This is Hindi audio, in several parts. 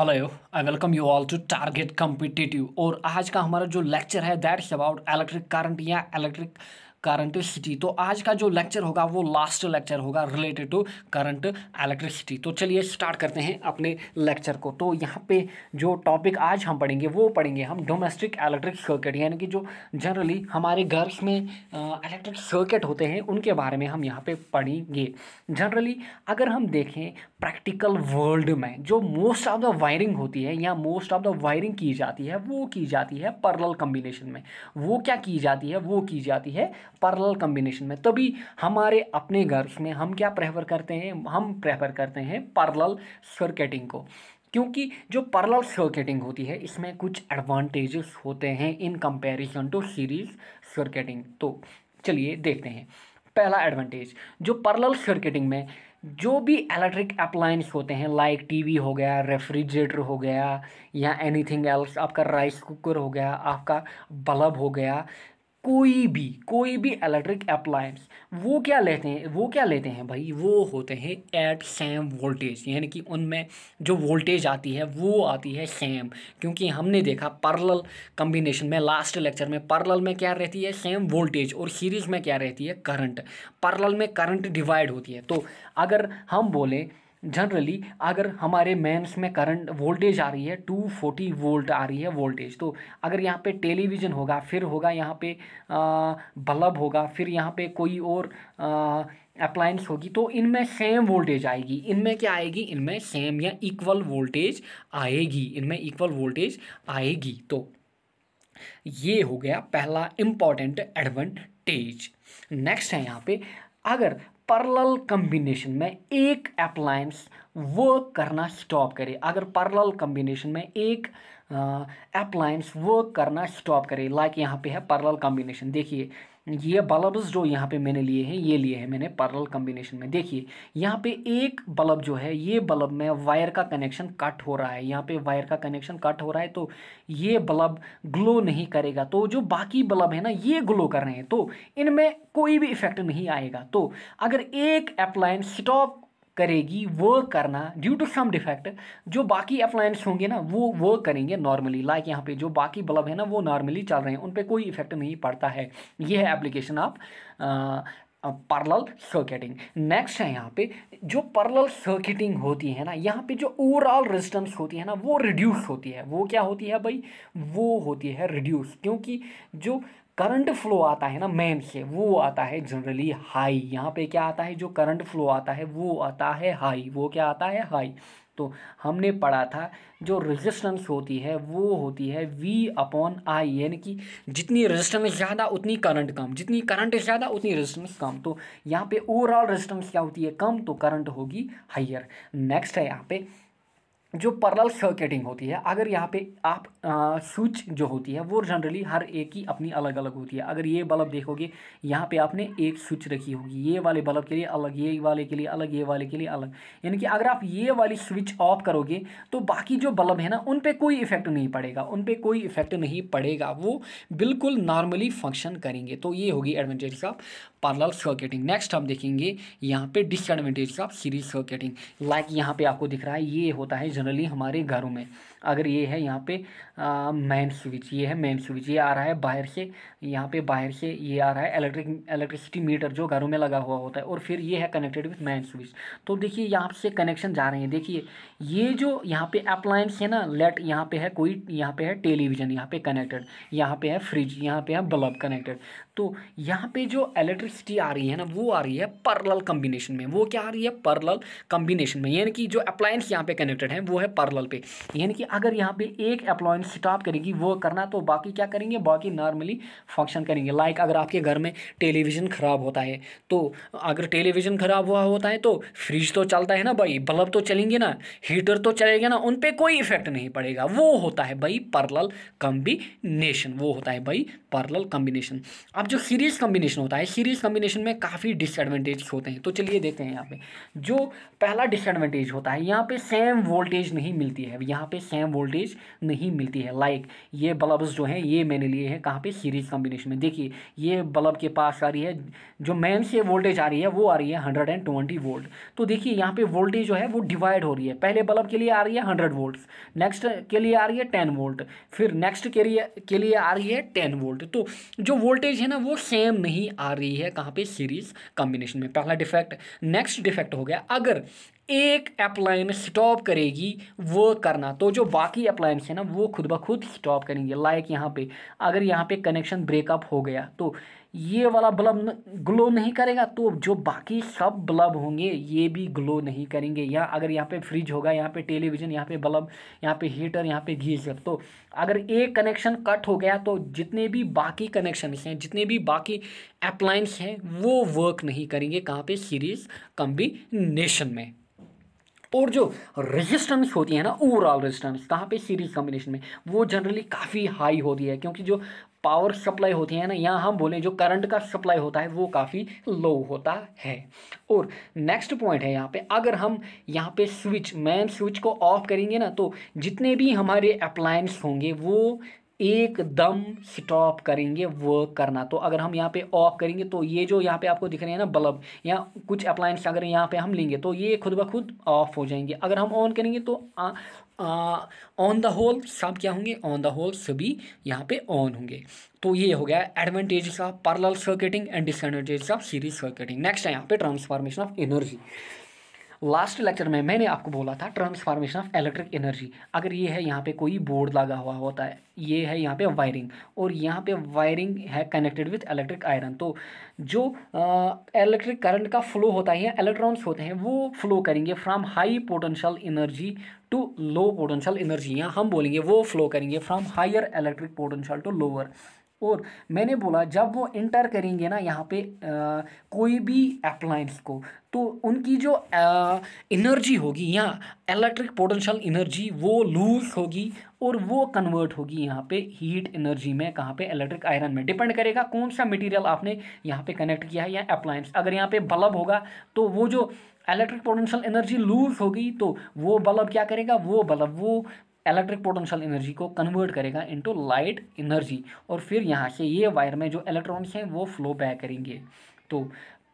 hello I welcome you all to target competitive और आज का हमारा जो लेक्चर है दैट्स अबाउट इलेक्ट्रिक करंट या इलेक्ट्रिक करंट सिटी तो आज का जो लेक्चर होगा वो लास्ट लेक्चर होगा रिलेटेड टू करंट इलेक्ट्रिसिटी तो चलिए स्टार्ट करते हैं अपने लेक्चर को तो यहाँ पे जो टॉपिक आज हम पढ़ेंगे वो पढ़ेंगे हम डोमेस्टिक इलेक्ट्रिक सर्किट यानी कि जो जनरली हमारे घर में इलेक्ट्रिक सर्किट होते हैं उनके बारे में हम यहाँ पर पढ़ेंगे जनरली अगर हम देखें प्रैक्टिकल वर्ल्ड में जो मोस्ट ऑफ द वायरिंग होती है या मोस्ट ऑफ द वायरिंग की जाती है वो की जाती है पर्ल कम्बिनेशन में वो क्या की जाती है वो की जाती है पर्ल कम्बिनेशन में तभी हमारे अपने गर्ल्स में हम क्या प्रेफर करते हैं हम प्रेफर करते हैं पर्ल सर्किटिंग को क्योंकि जो पर्ल सर्किटिंग होती है इसमें कुछ एडवांटेजेस होते हैं in comparison to series circuiting तो चलिए देखते हैं पहला एडवांटेज जो पर्ल सर्किटिंग में जो भी इलेक्ट्रिक अप्लाइंस होते हैं लाइक टीवी हो गया रेफ्रिजरेटर हो गया या एनीथिंग एल्स आपका राइस कुकर हो गया आपका बल्ब हो गया कोई भी कोई भी इलेक्ट्रिक अप्लायंस वो क्या लेते हैं वो क्या लेते हैं भाई वो होते हैं एट सेम वोल्टेज यानी कि उनमें जो वोल्टेज आती है वो आती है सेम क्योंकि हमने देखा पर्ल कम्बिनेशन में लास्ट लेक्चर में पर्ल में क्या रहती है सेम वोल्टेज और सीरीज में क्या रहती है करंट पर्ल में करंट डिवाइड होती है तो अगर हम बोलें जनरली अगर हमारे मेंस में करंट वोल्टेज आ रही है टू फोर्टी वोल्ट आ रही है वोल्टेज तो अगर यहाँ पे टेलीविज़न होगा फिर होगा यहाँ पे बल्ब होगा फिर यहाँ पे कोई और अप्लाइंस होगी तो इनमें सेम वोल्टेज आएगी इनमें क्या आएगी इनमें सेम या इक्वल वोल्टेज आएगी इनमें इक्वल वोल्टेज आएगी तो ये हो गया पहला इम्पॉर्टेंट एडवांटेज नेक्स्ट है यहाँ पे अगर पर्ल कम्बिनेशन में एक अप्लायंस वर्क करना स्टॉप करे अगर पर्ल कम्बिनेशन में एक अप्लायंस वर्क करना स्टॉप करे लाइक यहाँ पे है पर्ल कम्बिनेशन देखिए ये बल्बस जो यहाँ पे मैंने लिए हैं ये लिए हैं मैंने पर्ल कम्बिनेशन में देखिए यहाँ पे एक बल्ब जो है ये बल्ब में वायर का कनेक्शन कट हो रहा है यहाँ पे वायर का कनेक्शन कट हो रहा है तो ये बल्ब ग्लो नहीं करेगा तो जो बाकी बल्ब है ना ये ग्लो कर रहे हैं तो इनमें कोई भी इफेक्ट नहीं आएगा तो अगर एक अप्लायंस स्टॉप करेगी वो करना ड्यू टू सम डिफेक्ट जो बाकी अप्लायंस होंगे ना वो वो करेंगे नॉर्मली लाइक यहाँ पे जो बाकी बल्ब है ना वो नॉर्मली चल रहे हैं उन पर कोई इफेक्ट नहीं पड़ता है ये है application of parallel circuiting next है यहाँ पे जो पर्लल सर्किटिंग होती है ना यहाँ पे जो ओवरऑल रेजिस्टेंस होती है ना वो रिड्यूस होती है वो क्या होती है भाई वो होती है रिड्यूस क्योंकि जो करंट फ्लो आता है ना मेन से वो आता है जनरली हाई यहाँ पे क्या आता है जो करंट फ्लो आता है वो आता है हाई वो क्या आता है हाई तो हमने पढ़ा था जो रेजिस्टेंस होती है वो होती है V अपॉन आई यानी कि जितनी रेजिस्टेंस ज़्यादा उतनी करंट कम जितनी करंट ज़्यादा उतनी रेजिस्टेंस कम तो यहाँ पे ओवरऑल रेजिस्टेंस क्या होती है कम तो करंट होगी हाइयर नेक्स्ट है यहाँ पे जो पर्ल सर्किटिंग होती है अगर यहाँ पे आप स्विच जो होती है वो जनरली हर एक की अपनी अलग अलग होती है अगर ये बल्ब देखोगे यहाँ पे आपने एक स्विच रखी होगी ये वाले बल्ब के लिए अलग ये वाले के लिए अलग ये वाले के लिए अलग यानी कि अगर आप ये वाली स्विच ऑफ करोगे तो बाकी जो बल्ब है ना उन पर कोई इफेक्ट नहीं पड़ेगा उन पर कोई इफेक्ट नहीं पड़ेगा वो बिल्कुल नॉर्मली फंक्शन करेंगे तो ये होगी advantage of parallel circuiting next हम देखेंगे यहाँ पे disadvantage of series circuiting like यहाँ पे आपको दिख रहा है ये होता है जनरली हमारे घरों में अगर ये है यहाँ पे मेन स्विच ये है मेन स्विच ये आ रहा है बाहर से यहाँ पे बाहर से ये आ रहा है इलेक्ट्रिक इलेक्ट्रिसिटी मीटर जो घरों में लगा हुआ होता है और फिर ये है कनेक्टेड विथ मेन स्विच तो देखिए यहाँ से कनेक्शन जा रहे हैं देखिए ये जो यहाँ पे अप्लायंस है ना लेट यहाँ पे है कोई यहाँ पे है टेलीविज़न यहाँ पे कनेक्टेड यहाँ पे है फ्रिज यहाँ पे है बल्ब कनेक्टेड तो यहाँ पे जो इलेक्ट्रिसिटी आ रही है ना वो आ रही है पर्लल कम्बिनेशन में वो क्या आ रही है पर्लल कम्बिनेशन में यानी कि जो अप्लायंस यहाँ पे कनेक्टेड है वो है पर्लल पे यानी कि अगर यहाँ पे एक अप्लायंस स्टॉप करेगी वो करना तो बाकी क्या करेंगे बाकी नॉर्मली फंक्शन करेंगे लाइक अगर आपके घर में टेलीविज़न ख़राब होता है तो अगर टेलीविज़न ख़राब हुआ होता है तो फ्रिज तो चलता है ना भाई बल्ब तो चलेंगे ना हीटर तो चलेगा ना उन पर कोई इफेक्ट नहीं पड़ेगा वो होता है भाई पर्लल कम्बिनेशन वो होता है भाई पर्लल कम्बिनेशन अब जो सीरीज कम्बिनेशन होता है सीरीज कम्बिनेशन में काफ़ी डिसएडवांटेज होते हैं तो चलिए देखते हैं यहाँ पे जो पहला डिसएडवांटेज होता है यहाँ पे सेम वोल्टेज नहीं मिलती है यहाँ पे सेम वोल्टेज नहीं मिलती है लाइक ये बल्ब्स जो हैं ये मैंने लिए हैं कहाँ पे सीरीज कॉम्बिनेशन में देखिए ये बल्ब के पास आ रही है जो मैन से वोल्टेज आ रही है वो आ रही है हंड्रेड एंड ट्वेंटी वोल्ट तो देखिए यहाँ पर वोल्टेज जो है वो डिवाइड हो रही है पहले बल्ब के लिए आ रही है हंड्रेड वोल्ट नेक्स्ट के लिए आ रही है टेन वोल्ट फिर नेक्स्ट के लिए के लिए आ रही है टेन वोल्ट तो जो वोल्टेज है ना वो सेम नहीं आ रही है कहाँ पे सीरीज कॉम्बिनेशन में पहला डिफेक्ट नेक्स्ट डिफेक्ट हो गया अगर एक अप्लायंस स्टॉप करेगी वो करना तो जो बाकी अप्लायंस है ना वो खुद ब खुद स्टॉप करेंगे लाइक यहाँ पे अगर यहाँ पे कनेक्शन ब्रेकअप हो गया तो ये वाला बल्ब ग्लो नहीं करेगा तो जो बाकी सब बल्ब होंगे ये भी ग्लो नहीं करेंगे या अगर यहाँ पे फ्रिज होगा यहाँ पे टेलीविज़न यहाँ पे बल्ब यहाँ पे हीटर यहाँ पे गीजर तो अगर एक कनेक्शन कट हो गया तो जितने भी बाकी कनेक्शन हैं जितने भी बाकी अप्लाइंस हैं वो वर्क नहीं करेंगे कहाँ पर सीरीज़ कम्बिनेशन में और जो रेजिस्टेंस होती है ना ओवरऑल रेजिस्टेंस कहाँ पे सीरीज कॉम्बिनेशन में वो जनरली काफ़ी हाई होती है क्योंकि जो पावर सप्लाई होती है ना यहाँ हम बोलें जो करंट का सप्लाई होता है वो काफ़ी लो होता है और नेक्स्ट पॉइंट है यहाँ पे अगर हम यहाँ पे स्विच मेन स्विच को ऑफ करेंगे ना तो जितने भी हमारे अप्लायंस होंगे वो एकदम स्टॉप करेंगे वर्क करना तो अगर हम यहाँ पे ऑफ करेंगे तो ये जो यहाँ पे आपको दिख रहे हैं ना बल्ब या कुछ अप्लायंस अगर यहाँ पे हम लेंगे तो ये खुद ब खुद ऑफ हो जाएंगे अगर हम ऑन करेंगे तो ऑन द होल सब क्या होंगे ऑन द होल सभी यहाँ पे ऑन होंगे तो ये हो गया advantage of parallel circuiting and disadvantage of series circuiting next है यहाँ पे transformation of energy last lecture में मैंने आपको बोला था ट्रांसफार्मेशन ऑफ इलेक्ट्रिक एनर्जी अगर ये है यहाँ पे कोई बोर्ड लगा हुआ होता है ये है यहाँ पे वायरिंग और यहाँ पे वायरिंग है कनेक्टेड विथ इलेक्ट्रिक आयरन तो जो इलेक्ट्रिक करंट का फ्लो होता है या इलेक्ट्रॉन्स होते हैं वो फ्लो करेंगे from high potential energy to low potential energy या हम बोलेंगे वो फ्लो करेंगे from higher electric potential to lower और मैंने बोला जब वो इंटर करेंगे ना यहाँ पे आ, कोई भी अप्लाइंस को तो उनकी जो एनर्जी होगी या इलेक्ट्रिक पोटेंशियल एनर्जी वो लूज होगी और वो कन्वर्ट होगी यहाँ पे हीट एनर्जी में कहाँ पे इलेक्ट्रिक आयरन में डिपेंड करेगा कौन सा मटेरियल आपने यहाँ पे कनेक्ट किया है या अप्लायंस अगर यहाँ पे बल्ब होगा तो वो जो इलेक्ट्रिक पोटेंशियल एनर्जी लूज होगी तो वो बल्ब क्या करेगा वो बल्ब वो इलेक्ट्रिक पोटेंशियल एनर्जी को कन्वर्ट करेगा इनटू लाइट एनर्जी और फिर यहाँ से ये वायर में जो इलेक्ट्रॉन्स हैं वो फ्लो बैक करेंगे तो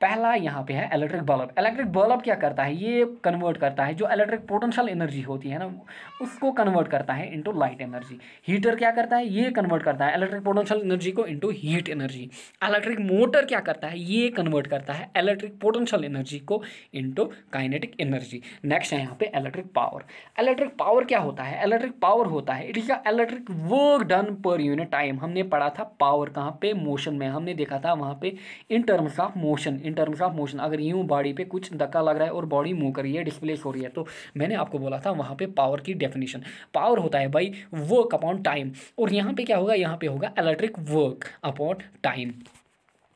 पहला यहाँ पे है इलेक्ट्रिक बल्ब इलेक्ट्रिक बल्ब क्या करता है ये कन्वर्ट करता है जो इलेक्ट्रिक पोटेंशियल एनर्जी होती है ना उसको कन्वर्ट करता है इंटू लाइट एनर्जी हीटर क्या करता है ये कन्वर्ट करता है इलेक्ट्रिक पोटेंशियल एनर्जी को into heat energy electric motor क्या करता है ये कन्वर्ट करता है इलेक्ट्रिक पोटेंशियल एनर्जी को इंटू काइनेटिक एनर्जी नेक्स्ट है यहाँ पे इलेक्ट्रिक पावर इलेक्ट्रिक पावर क्या होता है इलेक्ट्रिक पावर होता है it is electric work done per unit time हमने पढ़ा था पावर कहाँ पे मोशन में हमने देखा था वहाँ पे in terms of motion in terms of motion अगर यूँ बॉडी पे कुछ धक्का लग रहा है और बॉडी मूव कर रही है डिस्प्लेस हो रही है तो मैंने आपको बोला था वहाँ पे पावर की डेफिनेशन पावर होता है भाई वर्क अपॉन टाइम और यहाँ पे क्या होगा यहाँ पे होगा इलेक्ट्रिक वर्क अपॉन टाइम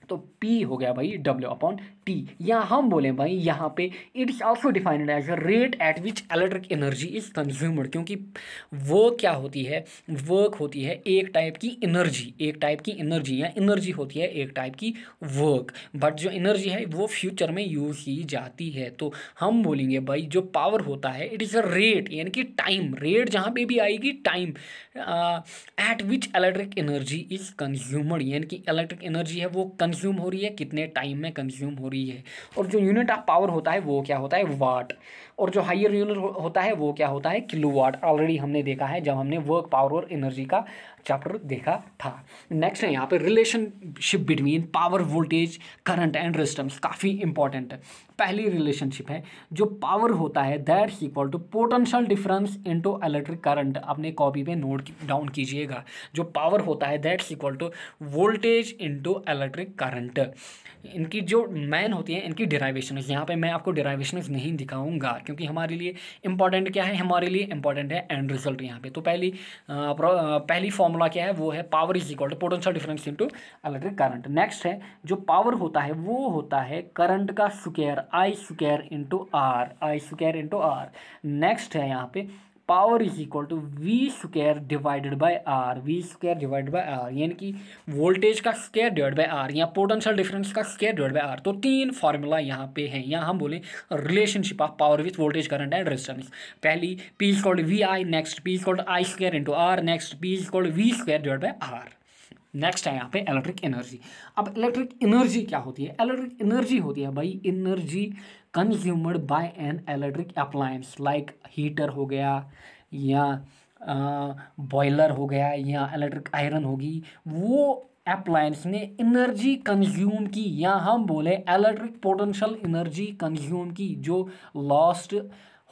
तो P हो गया भाई W अपॉन T या हम बोले भाई यहाँ पे it is also defined as a rate at which electric energy is consumed क्योंकि वो क्या होती है वर्क होती है एक टाइप की एनर्जी एक टाइप की एनर्जी या एनर्जी होती है एक टाइप की वर्क बट जो एनर्जी है वो फ्यूचर में यूज़ की जाती है तो हम बोलेंगे भाई जो पावर होता है इट इज़ अ रेट यानी कि टाइम रेट जहाँ पे भी आएगी time at which electric energy is consumed यानी कि इलेक्ट्रिक एनर्जी है वो कंज कंज्यूम हो रही है कितने टाइम में कंज्यूम हो रही है और जो यूनिट ऑफ पावर होता है वो क्या होता है वाट और जो हाइयर यूनिट होता है वो क्या होता है किलो वाट ऑलरेडी हमने देखा है जब हमने वर्क पावर और एनर्जी का चैप्टर देखा था नेक्स्ट है यहाँ पे relationship between power voltage current and resistance काफ़ी इंपॉर्टेंट है पहली रिलेशनशिप है जो पावर होता है that equal to potential difference into electric current अपने कॉपी पे नोट डाउन कीजिएगा जो पावर होता है that's equal to voltage into electric current current इनकी जो मैन होती है इनकी डिराइवेशन यहाँ पे मैं आपको डिराइवेशन नहीं दिखाऊंगा क्योंकि हमारे लिए इंपॉर्टेंट क्या है हमारे लिए इंपॉर्टेंट है एंड रिजल्ट यहाँ पे तो पहली आ, पहली फॉर्मूला क्या है वो है power is equal to potential difference into electric current next है जो पावर होता है वो होता है करंट का square I square into R I square into R next है यहाँ पे power is equal to V square divided by R V square divide by R यानी कि वोल्टेज का स्क्वायर डिवाइड बाय आर या पोटेंशियल डिफरेंस का स्क्वायर डिवाइड बाय आर तो तीन फार्मूला यहाँ पे हैं यहाँ हम बोले relationship of power with voltage current and resistance पहली P is called V I next P is called I square into R next P is called V square divide by R next है यहाँ पे इलेक्ट्रिक एनर्जी अब इलेक्ट्रिक एनर्जी क्या होती है इलेक्ट्रिक एनर्जी होती है भाई energy consumed by an electric appliance like heater हो गया या बॉयलर हो गया या इलेक्ट्रिक आयरन होगी वो अप्लायंस ने एनर्जी कंज्यूम की या हम बोले इलेक्ट्रिक पोटेंशियल एनर्जी कंज्यूम की जो लॉस्ट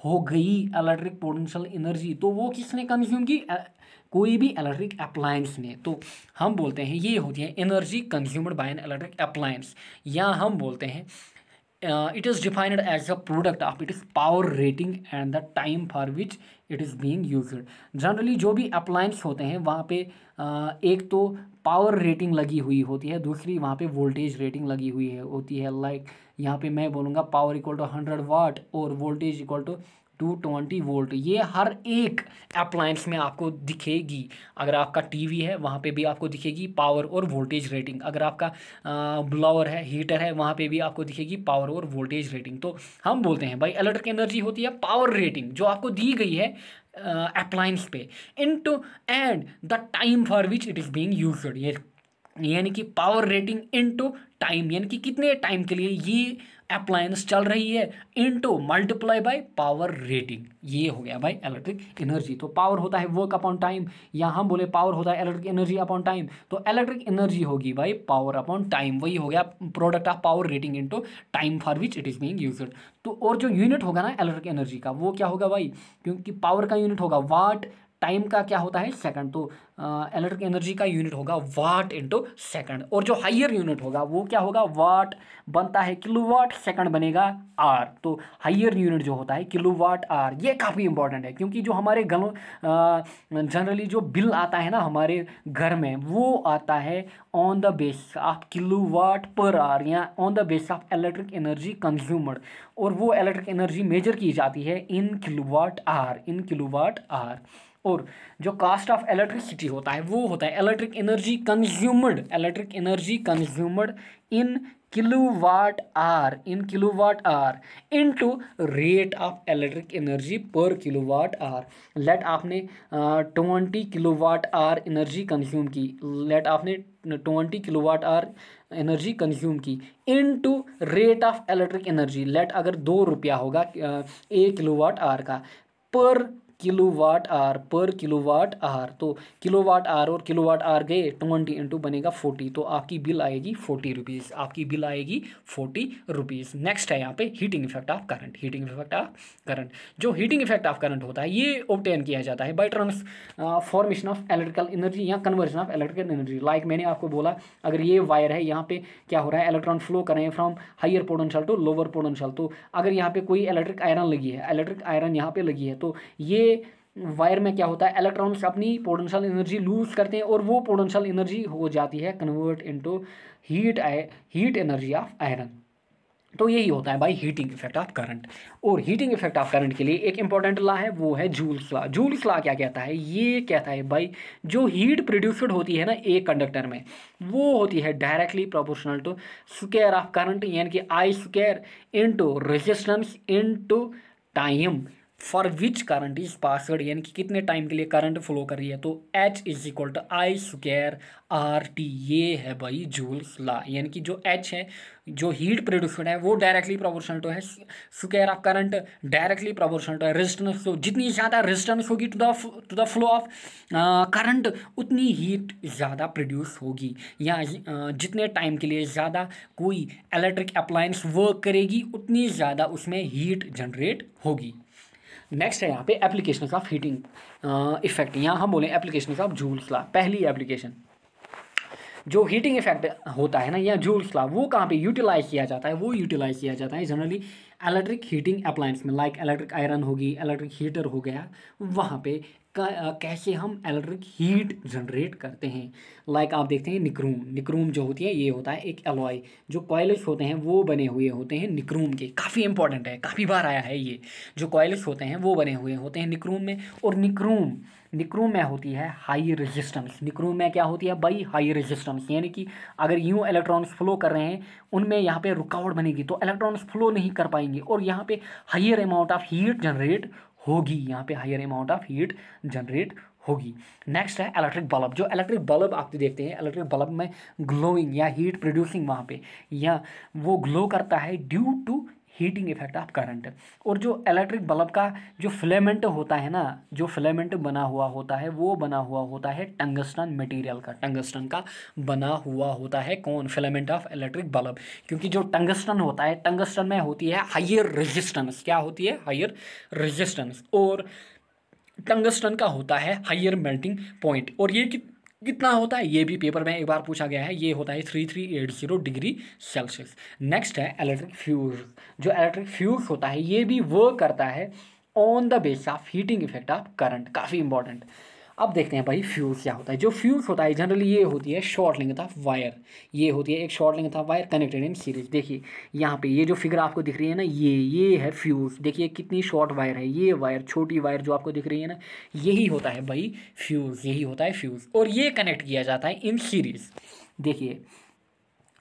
हो गई इलेक्ट्रिक पोटेंशियल एनर्जी तो वो किसने कंज्यूम की e, कोई भी इलेक्ट्रिक अप्लायंस में तो हम बोलते हैं ये होती है energy consumed by an electric appliance या हम बोलते हैं it is defined as a product of it is power rating and the time for which it is being use generally जो भी अप्लायंस होते हैं वहाँ पे uh, एक तो पावर रेटिंग लगी हुई होती है दूसरी वहाँ पे वोल्टेज रेटिंग लगी हुई है होती है लाइक like, यहाँ पे मैं बोलूँगा power equal to hundred watt और voltage equal to two twenty volt ये हर एक अप्लायंस में आपको दिखेगी अगर आपका टीवी है वहाँ पे भी आपको दिखेगी पावर और वोल्टेज रेटिंग अगर आपका ब्लावर है हीटर है वहाँ पे भी आपको दिखेगी पावर और वोल्टेज रेटिंग तो हम बोलते हैं भाई इलेक्ट्रिक एनर्जी होती है पावर रेटिंग जो आपको दी गई है अप्लायंस पे into and the time for which it is being use यानी कि power rating into time यानी कि कितने टाइम के लिए ये अप्लायंस चल रही है into multiply by power rating ये हो गया भाई इलेक्ट्रिक एनर्जी तो पावर होता है वर्क अपॉन टाइम या हम बोले पावर होता है इलेक्ट्रिक एनर्जी अपॉन टाइम तो इलेक्ट्रिक एनर्जी होगी भाई पावर अपॉन टाइम वही हो गया product of power rating into time for which it is being use तो और जो यूनिट होगा ना इलेक्ट्रिक एनर्जी का वो क्या होगा भाई क्योंकि पावर का यूनिट होगा वाट टाइम का क्या होता है सेकंड तो इलेक्ट्रिक एनर्जी का यूनिट होगा वाट इंटू सेकंड और जो हाइयर यूनिट होगा वो क्या होगा वाट बनता है किलो वाट सेकंड बनेगा आर तो हाइयर यूनिट जो होता है किलो वाट आर ये काफ़ी इंपॉर्टेंट है क्योंकि जो हमारे गलों जनरली जो बिल आता है ना हमारे घर में वो आता है on the base of kilo watt पर आर या on the base of electric energy consumed और वो इलेक्ट्रिक एनर्जी मेजर की जाती है in kilowatt hour in kilo watt hour और जो कास्ट ऑफ इलेक्ट्रिसिटी होता है वो होता है electric energy consumed electric energy consumed in kilowatt hour in kilowatt hour into rate of electric energy per kilowatt hour let आपने twenty kilowatt hour energy consume की लेट आपने twenty kilowatt hour energy consume की into rate of electric energy let अगर दो रुपया होगा एक किलोवाट आर का per kilowatt hour per kilowatt hour तो किलोवाट आर और किलोवाट आर गए ट्वेंटी इंटू बनेगा फोर्टी तो आपकी बिल आएगी फोर्टी रुपीज़ आपकी बिल आएगी फोर्टी रुपीज़ नेक्स्ट है यहाँ पे heating effect of current heating effect of current जो हीटिंग इफेक्ट ऑफ करंट होता है ये ऑप्टेन किया जाता है by transformation of electrical energy या conversion of electrical energy like मैंने आपको बोला अगर ये वायर है यहाँ पे क्या हो रहा है इलेक्ट्रॉन फ्लो कर रहे हैं from higher potential to lower potential तो अगर यहाँ पे कोई इलेक्ट्रिक आयरन लगी है इलेक्ट्रिक आयरन यहाँ पे लगी है तो ये वायर में क्या होता है इलेक्ट्रॉन्स अपनी पोटेंशियल एनर्जी लूज करते हैं और वो पोटेंशियल एनर्जी हो जाती है convert into heat heat energy of iron तो यही होता है भाई हीटिंग इफेक्ट ऑफ करंट और हीटिंग इफेक्ट ऑफ करंट के लिए एक इंपॉर्टेंट लॉ है वो है जूल्स लॉ जूल्स लॉ क्या कहता है ये कहता है भाई जो हीट प्रोड्यूसड होती है ना एक कंडक्टर में वो होती है directly proportional to square of current यानी कि I square into resistance into time for which current is passed यानी कि कितने टाइम के लिए करंट फ्लो कर रही है तो H is equal to I square R T ये है भाई जूल्स ला यानी कि जो एच है जो हीट प्रोड्यूसमेंट है वो डायरेक्टली प्रोपोर्शनल टू है square of current directly proportional to है रेजिस्टेंस तो जितनी ज़्यादा रेजिस्टेंस होगी to the to the flow of current उतनी हीट ज़्यादा प्रोड्यूस होगी या uh, जितने टाइम के लिए ज़्यादा कोई इलेक्ट्रिक अप्लायंस वर्क करेगी उतनी ज़्यादा उसमें हीट जनरेट होगी नेक्स्ट है यहाँ पे एप्लीकेशन का हीटिंग इफेक्ट यहाँ हम बोलें एप्लीकेशन का जूल्स ला पहली एप्लीकेशन जो हीटिंग इफेक्ट होता है ना या जूल्स ला वो कहाँ पे यूटिलाइज किया जाता है वो यूटिलाइज किया जाता है जनरली इलेक्ट्रिक हीटिंग अप्लायंस में लाइक इलेक्ट्रिक आयरन होगी इलेक्ट्रिक हीटर हो गया वहाँ पे कैसे हम एलेक्ट्रिक हीट जनरेट करते हैं लाइक आप देखते हैं निक्रूम निक्रूम जो होती है ये होता है एक एलॉय जो कॉयलिश होते हैं वो बने हुए होते हैं निक्रूम के काफ़ी इंपॉर्टेंट है काफ़ी बार आया है ये जो कॉयलिश होते हैं वो बने हुए होते हैं निक्रूम में और निक्रूम निक्रूम में होती है हाई रजिस्टेंस निक्रोम में क्या होती है बाई हाई रजिस्टेंस यानी कि अगर यूँ इलेक्ट्रॉनिक्स फ्लो कर रहे हैं उनमें यहाँ पर रुकावट बनेगी तो इलेक्ट्रॉनिक्स फ्लो नहीं कर पाएंगे और यहाँ पर higher amount of heat generate होगी यहाँ पे higher amount of heat generate होगी नेक्स्ट है इलेक्ट्रिक बल्ब जो इलेक्ट्रिक बल्ब आप देखते हैं इलेक्ट्रिक बल्ब में ग्लोइंग या हीट प्रोड्यूसिंग वहाँ पे या वो ग्लो करता है due to heating effect of current और जो इलेक्ट्रिक बल्ब का जो फिलेमेंट होता है ना जो फिलेमेंट बना हुआ होता है वो बना हुआ होता है टंगस्टन मटेरियल का टंगस्टन का बना हुआ होता है कौन फिलेमेंट ऑफ इलेक्ट्रिक बल्ब क्योंकि जो टंगस्टन होता है टंगस्टन में होती है हाइयर रजिस्टेंस क्या होती है हाइयर रजिस्टेंस और टंगस्टन का होता है हाइयर मेल्टिंग पॉइंट और ये कि कितना होता है ये भी पेपर में एक बार पूछा गया है ये होता है three three eight zero degree Celsius next है इलेक्ट्रिक फ्यूज जो इलेक्ट्रिक फ्यूज होता है ये भी वर्क करता है on the base of heating effect of current काफ़ी इंपॉर्टेंट अब देखते हैं भाई फ्यूज क्या होता है जो फ्यूज होता है जनरली ये होती है शॉर्ट लिंग था वायर ये होती है एक शॉर्ट लिंग था वायर कनेक्टेड इन सीरीज देखिए यहाँ पे ये जो फिगर आपको दिख रही है ना ये ये है फ्यूज देखिए कितनी शॉर्ट वायर है ये वायर छोटी वायर जो आपको दिख रही है ना यही होता है भाई फ्यूज़ यही होता है फ्यूज़ और ये कनेक्ट किया जाता है इन सीरीज़ देखिए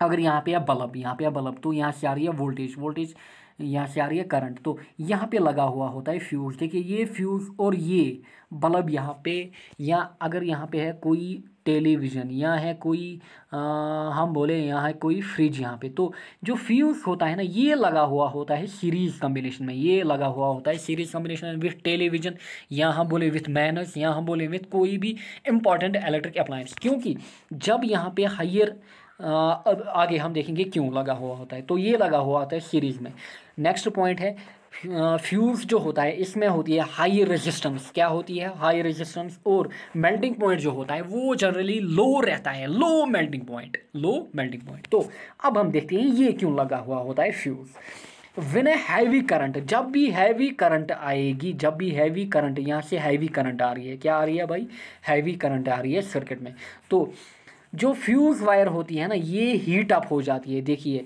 अगर यहाँ पे है बल्ब यहाँ पे है बल्ब तो यहाँ से आ रही है वोल्टेज वोल्टेज यहाँ से आ रही है करंट तो यहाँ पे लगा हुआ होता है फ्यूज़ देखिए ये फ्यूज़ और ये बल्ब यहाँ पे या अगर यहाँ पे है कोई टेलीविज़न या है कोई आ, हम बोले यहाँ है कोई फ्रिज यहाँ पे तो जो फ्यूज़ होता है ना ये लगा हुआ होता है सीरीज़ कम्बिनेशन में ये लगा हुआ होता है सीरीज़ कम्बिनेशन विथ टेलीविज़न या हम बोले विथ मैनर्स या हम बोले विथ कोई भी इम्पॉर्टेंट इलेक्ट्रिक अप्लायंस क्योंकि जब यहाँ पे हाइयर अब आगे हम देखेंगे क्यों लगा हुआ होता है तो ये लगा हुआ होता है सीरीज़ में नेक्स्ट पॉइंट है फ्यूज़ जो होता है इसमें होती है हाई रेजिस्टेंस क्या होती है हाई रेजिस्टेंस और मेल्टिंग पॉइंट जो होता है वो जनरली लो रहता है low melting point low melting point तो अब हम देखते हैं ये क्यों लगा हुआ होता है fuse when a heavy current जब भी हैवी करंट आएगी जब भी हैवी करंट यहाँ से हैवी करंट आ रही है क्या आ रही है भाई हैवी करंट आ रही है सर्किट में तो जो फ्यूज़ वायर होती है ना ये हीट अप हो जाती है देखिए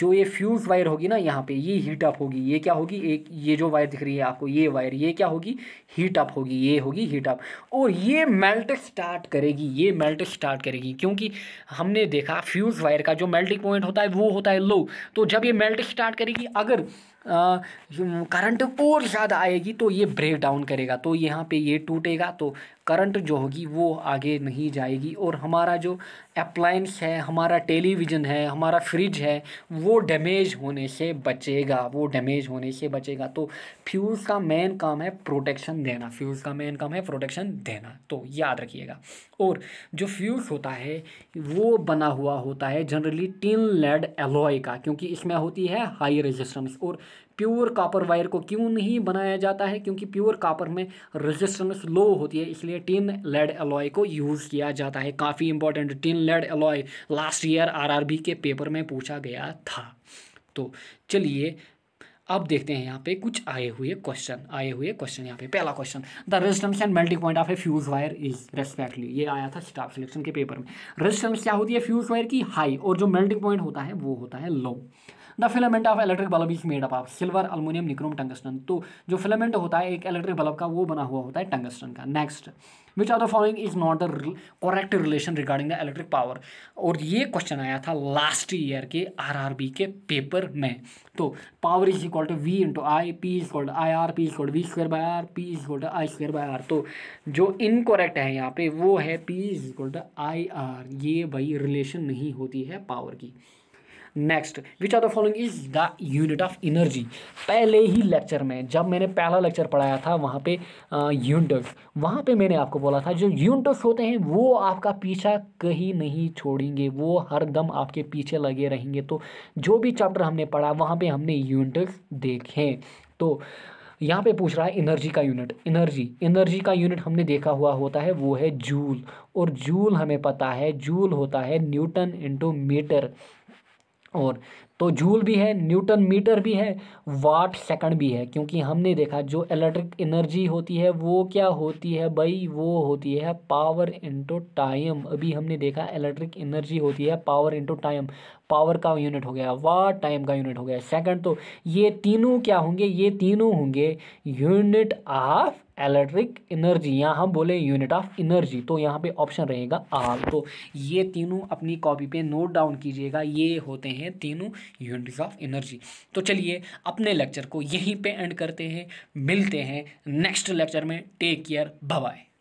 जो ये फ्यूज़ वायर होगी ना यहाँ पे ये हीट अप होगी ये क्या होगी एक ये जो वायर दिख रही है आपको ये वायर ये क्या होगी हीट अप होगी ये होगी हीट अप और ये मेल्ट स्टार्ट करेगी ये मेल्ट स्टार्ट करेगी क्योंकि हमने देखा फ्यूज़ वायर का जो मेल्टिंग पॉइंट होता है वो होता है लो तो जब ये मेल्ट स्टार्ट करेगी अगर करंट और ज़्यादा आएगी तो ये ब्रेक डाउन करेगा तो यहाँ पे ये टूटेगा तो करंट जो होगी वो आगे नहीं जाएगी और हमारा जो अप्लाइंस है हमारा टेलीविज़न है हमारा फ्रिज है वो डैमेज होने से बचेगा वो डैमेज होने से बचेगा तो फ्यूज़ का मेन काम है प्रोटेक्शन देना फ्यूज़ का मेन काम है प्रोटेक्शन देना तो याद रखिएगा और जो फ्यूज़ होता है वो बना हुआ होता है जनरली टिन लेड एलोय का क्योंकि इसमें होती है हाई रेजिस्टेंस और प्योर कापर वायर को क्यों नहीं बनाया जाता है क्योंकि प्योर कापर में रेजिस्टेंस लो होती है इसलिए टिन लेड एलॉय को यूज़ किया जाता है काफ़ी important tin lead alloy last year RRB के पेपर में पूछा गया था तो चलिए अब देखते हैं यहाँ पे कुछ आए हुए क्वेश्चन आए हुए क्वेश्चन यहाँ पे पहला question the resistance and melting point of a fuse wire is respectively ये आया था स्टाफ सिलेक्शन के पेपर में रेजिस्टेंस क्या होती है फ्यूज वायर की हाई और जो मेल्टिंग पॉइंट होता है वो होता है low the filament of electric bulb is made up of silver aluminium nichrome tungsten तो जो फिलामेंट होता है एक इलेक्ट्रिक बल्ब का वो बना हुआ होता है टंगस्टन का next which are the following is not the correct relation regarding the electric power और ये क्वेश्चन आया था लास्ट ईयर के बी के पेपर में तो power is equal to V into I P is equal to I R P is equal to V square by R P is equal to I square by R तो जो इनकोरेक्ट है यहाँ पे वो है P is equal to I R ये भाई रिलेशन नहीं होती है पावर की next which are the following is the unit of energy पहले ही लेक्चर में जब मैंने पहला लेक्चर पढ़ाया था वहाँ पे यूनिट्स वहाँ पे मैंने आपको बोला था जो यूनिट्स होते हैं वो आपका पीछा कहीं नहीं छोड़ेंगे वो हर दम आपके पीछे लगे रहेंगे तो जो भी चैप्टर हमने पढ़ा वहाँ पर हमने यूनिट्स देखे तो यहाँ पे पूछ रहा है एनर्जी का यूनिट एनर्जी एनर्जी का यूनिट हमने देखा हुआ होता है वो है जूल और जूल हमें पता है जूल होता है न्यूटन इंटू मीटर और तो जूल भी है न्यूटन मीटर भी है वाट सेकंड भी है क्योंकि हमने देखा जो इलेक्ट्रिक एनर्जी होती है वो क्या होती है भाई वो होती है पावर इंटू टाइम अभी हमने देखा इलेक्ट्रिक एनर्जी होती है पावर इंटू टाइम पावर का यूनिट हो गया वाट टाइम का यूनिट हो गया सेकंड तो ये तीनों क्या होंगे ये तीनों होंगे यूनिट ऑफ इलेक्ट्रिक एनर्जी यहाँ हम बोले यूनिट ऑफ एनर्जी तो यहाँ पे ऑप्शन रहेगा आर तो ये तीनों अपनी कॉपी पे नोट डाउन कीजिएगा ये होते हैं तीनों यूनिट्स ऑफ एनर्जी तो चलिए अपने लेक्चर को यहीं पे एंड करते हैं मिलते हैं नेक्स्ट लेक्चर में टेक केयर बाय